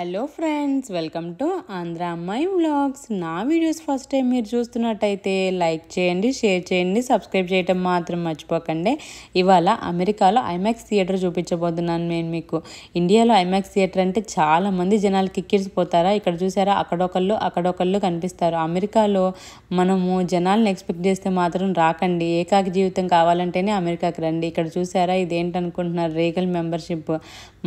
hello friends welcome to Andhra Ammayi vlogs నా videos first time మీరు చూస్తున్నట్టయితే లైక్ చేయండి షేర్ చేయండి సబ్స్క్రైబ్ చేయటం మాత్రం మర్చిపోకండి ఇవాళ అమెరికాలో ఐమాక్స్ థియేటర్ చూపించబోతున్నాను నేను మీకు ఇండియాలో ఐమాక్స్ థియేటర్ అంటే చాలామంది జనాలు కిక్కిరిసిపోతారా ఇక్కడ చూసారా అక్కడొకళ్ళు అక్కడొకళ్ళు కనిపిస్తారు అమెరికాలో మనము జనాలను ఎక్స్పెక్ట్ చేస్తే మాత్రం రాకండి ఏకాకి జీవితం కావాలంటేనే అమెరికాకి రండి ఇక్కడ చూసారా ఇదేంటనుకుంటున్నారు రీగల్ మెంబర్షిప్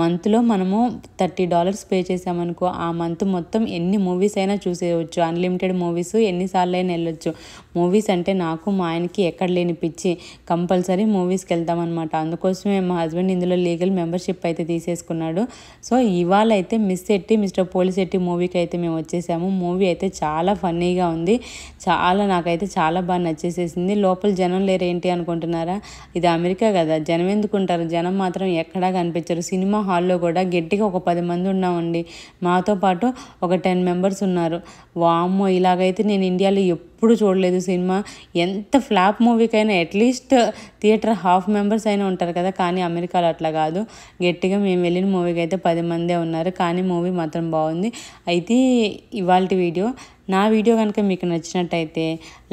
మంత్లో మనము థర్టీ డాలర్స్ పే చేసి చేసామనుకో ఆ మంత్ మొత్తం ఎన్ని మూవీస్ అయినా చూసేయవచ్చు అన్లిమిటెడ్ మూవీస్ ఎన్నిసార్లు అయినా వెళ్ళొచ్చు మూవీస్ అంటే నాకు మా ఆయనకి ఎక్కడ లేని పిచ్చి కంపల్సరీ మూవీస్కి వెళ్తామన్నమాట అందుకోసమే మా హస్బెండ్ ఇందులో లీగల్ మెంబర్షిప్ అయితే తీసేసుకున్నాడు సో ఇవాళ అయితే మిస్ ఎట్టి మిస్టర్ పోలీస్ ఎట్టి మూవీకి అయితే మేము వచ్చేసాము మూవీ అయితే చాలా ఫన్నీగా ఉంది చాలా నాకైతే చాలా బాగా నచ్చేసేసింది లోపల జనం లేరు ఏంటి అనుకుంటున్నారా ఇది అమెరికా కదా జనం ఎందుకుంటారు జనం మాత్రం ఎక్కడా కనిపించరు సినిమా హాల్లో కూడా గట్టిగా ఒక పది మంది ఉన్నామండి మాతో పాటు ఒక టెన్ మెంబర్స్ ఉన్నారు వామ్మో ఇలాగైతే నేను ఇండియాలో ఎప్పుడు చూడలేదు సినిమా ఎంత ఫ్లాప్ మూవీకైనా అట్లీస్ట్ థియేటర్ హాఫ్ మెంబర్స్ అయినా ఉంటారు కదా కానీ అమెరికాలో అట్లా కాదు గట్టిగా మేము వెళ్ళిన మూవీకి అయితే పది మందే ఉన్నారు కానీ మూవీ మాత్రం బాగుంది అయితే ఇవాళ వీడియో నా వీడియో కనుక మీకు నచ్చినట్టయితే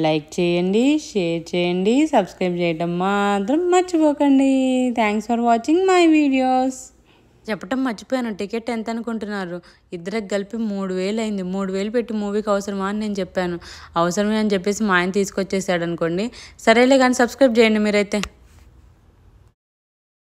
లైక్ చేయండి షేర్ చేయండి సబ్స్క్రైబ్ చేయడం మాత్రం మర్చిపోకండి thanks for watching my videos చెప్పటం మర్చిపోయాను టికెట్ ఎంత అనుకుంటున్నారు ఇద్దరికి కలిపి మూడు వేలు అయింది మూడు వేలు పెట్టి మూవీకి అవసరమా అని నేను చెప్పాను అవసరమే అని చెప్పేసి మా ఆయన తీసుకొచ్చేసాడు అనుకోండి సరేలే కానీ సబ్స్క్రైబ్ చేయండి మీరైతే